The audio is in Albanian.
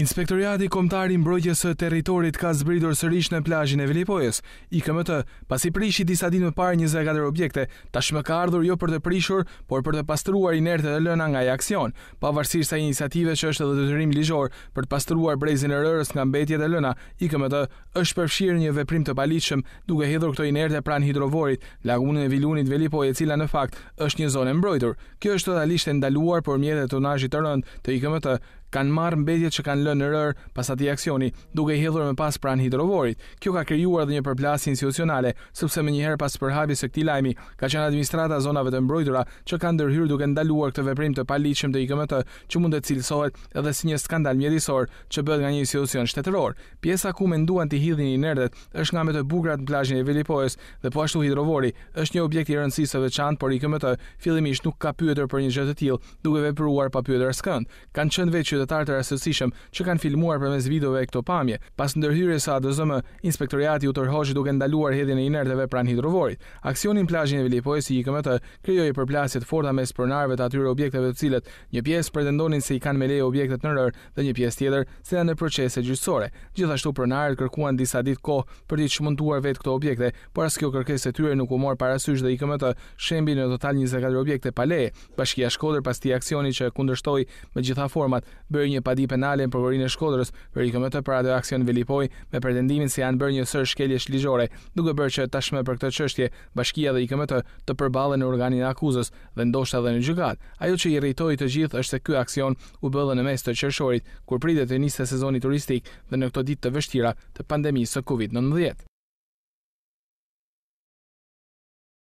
Inspektoriati i Kombëtar të Mbrojtjes së Territorit ka zbritur sërish në plazhin e Vilipojës. IKMT pasi prishi disa ditë më parë 24 objekte, tashmë ka ardhur jo për të prishur, por për të pastruar inerte dhe lëna nga ai aksion, pavarësisht sa iniciativës që është edhe detyrim ligjor për të pastruar brezin e rërës nga mbetjet e lëna. IKMT është përfshirë një veprim të paligjshëm duke hedhur këto inerte pranë hidrovorit lagunën e Vilunit Vilipojë, e cila në fakt është një zonë e mbrojtur. Kjo është totalisht e ndaluar për mjetet tonazhit të rënd të IKMT, kanë marrë mbetjet që kanë lënë rër pas atij aksioni, duke i hedhur me pas pranë hidrovorit. Kjo ka krijuar edhe një përplasje institucionale, sepse më njëherë pas përhapjes së këtij lajmi, ka qenë administrata zonave të mbrojtura që kanë ndërhyr duke ndaluar këtë veprim të paligjshëm të IKMT, që mund të cilësohet edhe si një skandal mjedisor që bëhet nga një institucion shtetëror. Pjesa ku menduan të hidhin inertet është nga më të bukurat në plazhin e Velipojës dhe po ashtu hidrovori është një objekt i rëndësishëm së veçantë, por IKMT fillimisht nuk ka pyetur për një gjë të tillë, duke vepruar pa pyetur askënd. Kan qenë vetë qytetarë të rastësishëm që kanë filmuar përmes videove këto pamje. Pas ndërhyrjes së ADZM, inspektorati u tërhoqi duke ndaluar hedhjen e inerteve pranë hidrovorit. Aksionin në plazhin e Velipojës i IKMT krijoi përplasje të forta mes pronarëve të atyre objekteve të cilët një pjesë pretendonin se i kanë me leje objektet në rërë dhe një pjesë tjetër se janë në procese gjyqësore. Gjithashtu pronarët kërkuan disa ditë kohë për të çmontuar vetë këto objekte, por as kjo kërkesë e tyre nuk u mor parasysh dhe IKMT shembi në total 24 objekte pa leje. Bashkia Shkodër pas ti aksioni që kundërshtoi me gjitha format bërë një padi penale në prokurorinë e Shkodrës për ikëmë të para të aksion Velipoj me pretendimin se janë bërë një sër shkeljesh ligjore, duke bërë që tashmë për këtë çështje bashkia dhe i të të përballen në organin e akuzës dhe ndoshta edhe në gjykat. Ajo që i irritoi të gjithë është se ky aksion u bë në mes të qershorit, kur pritet të niste sezoni turistik dhe në këto ditë të vështira të pandemisë së Covid-19.